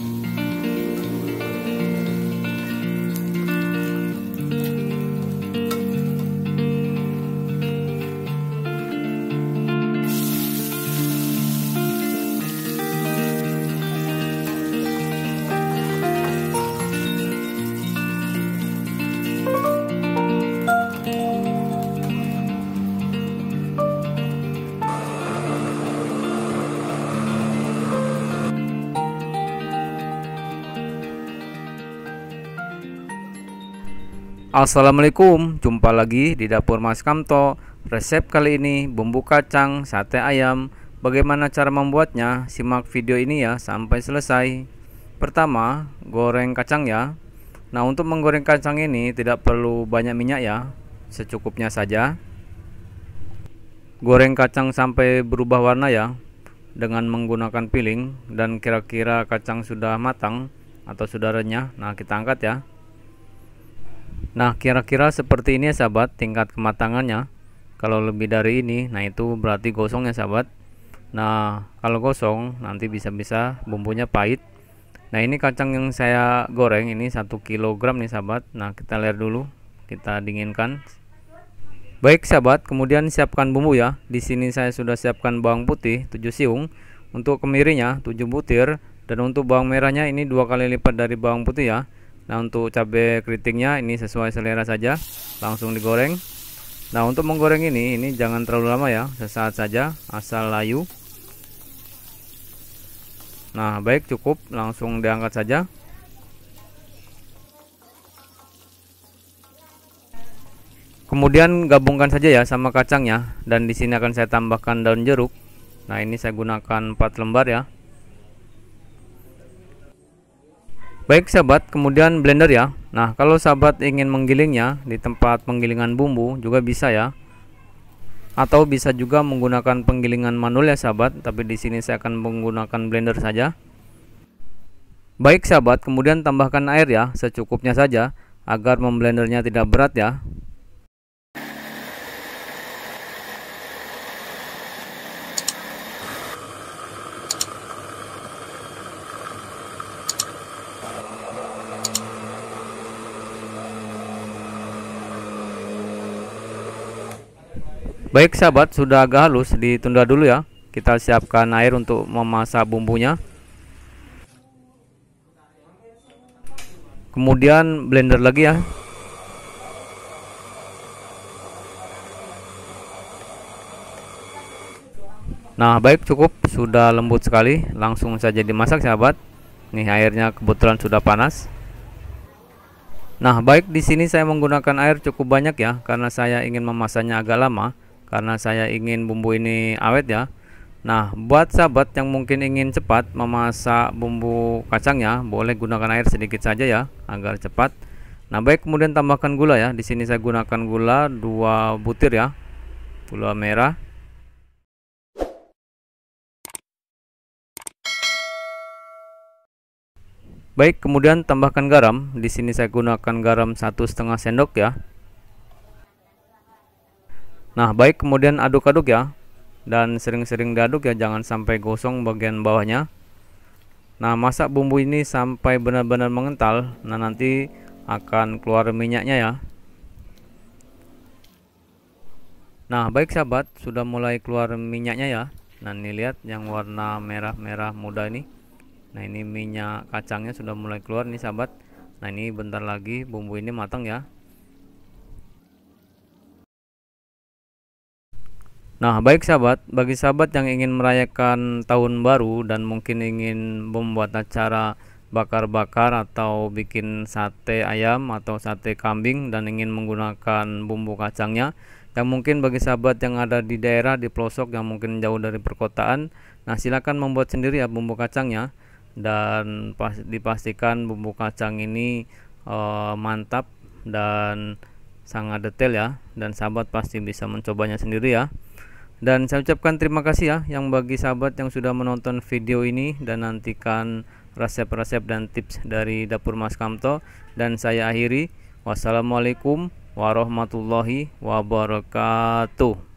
Mm-hmm. Assalamualaikum, jumpa lagi di dapur Mas Kamto. Resep kali ini bumbu kacang sate ayam. Bagaimana cara membuatnya? Simak video ini ya sampai selesai. Pertama, goreng kacang ya. Nah, untuk menggoreng kacang ini tidak perlu banyak minyak ya, secukupnya saja. Goreng kacang sampai berubah warna ya dengan menggunakan piling dan kira-kira kacang sudah matang atau sudah renyah. Nah, kita angkat ya. Nah, kira-kira seperti ini ya sahabat, tingkat kematangannya. Kalau lebih dari ini, nah itu berarti gosong ya sahabat. Nah, kalau gosong nanti bisa-bisa bumbunya pahit. Nah, ini kacang yang saya goreng ini 1 kg nih sahabat. Nah, kita lihat dulu, kita dinginkan. Baik sahabat, kemudian siapkan bumbu ya. Di sini saya sudah siapkan bawang putih 7 siung, untuk kemirinya 7 butir dan untuk bawang merahnya ini dua kali lipat dari bawang putih ya. Nah untuk cabai keritingnya ini sesuai selera saja langsung digoreng Nah untuk menggoreng ini ini jangan terlalu lama ya sesaat saja asal layu Nah baik cukup langsung diangkat saja Kemudian gabungkan saja ya sama kacangnya dan di sini akan saya tambahkan daun jeruk. Nah ini saya gunakan 4 lembar ya Baik sahabat, kemudian blender ya. Nah, kalau sahabat ingin menggilingnya di tempat penggilingan bumbu juga bisa ya. Atau bisa juga menggunakan penggilingan manual ya sahabat, tapi di sini saya akan menggunakan blender saja. Baik sahabat, kemudian tambahkan air ya secukupnya saja agar memblendernya tidak berat ya. Baik sahabat, sudah agak halus, ditunda dulu ya. Kita siapkan air untuk memasak bumbunya. Kemudian blender lagi ya. Nah, baik cukup, sudah lembut sekali. Langsung saja dimasak sahabat. Nih airnya kebetulan sudah panas. Nah, baik di sini saya menggunakan air cukup banyak ya karena saya ingin memasaknya agak lama karena saya ingin bumbu ini awet ya Nah buat sahabat yang mungkin ingin cepat memasak bumbu kacangnya boleh gunakan air sedikit saja ya agar cepat Nah baik kemudian tambahkan gula ya di sini saya gunakan gula 2 butir ya gula merah Baik, kemudian tambahkan garam. Di sini saya gunakan garam satu setengah sendok ya. Nah, baik kemudian aduk-aduk ya. Dan sering-sering diaduk ya, jangan sampai gosong bagian bawahnya. Nah, masak bumbu ini sampai benar-benar mengental. Nah, nanti akan keluar minyaknya ya. Nah, baik sahabat, sudah mulai keluar minyaknya ya. Nah, ini lihat yang warna merah-merah muda ini. Nah, ini minyak kacangnya sudah mulai keluar nih sahabat. Nah, ini bentar lagi bumbu ini matang ya. Nah, baik sahabat, bagi sahabat yang ingin merayakan tahun baru dan mungkin ingin membuat acara bakar-bakar atau bikin sate ayam atau sate kambing dan ingin menggunakan bumbu kacangnya, yang mungkin bagi sahabat yang ada di daerah di pelosok yang mungkin jauh dari perkotaan, nah silakan membuat sendiri ya bumbu kacangnya dan dipastikan bumbu kacang ini e, mantap dan sangat detail ya dan sahabat pasti bisa mencobanya sendiri ya dan saya ucapkan terima kasih ya yang bagi sahabat yang sudah menonton video ini dan nantikan resep-resep dan tips dari dapur Mas Kamto dan saya akhiri wassalamualaikum warahmatullahi wabarakatuh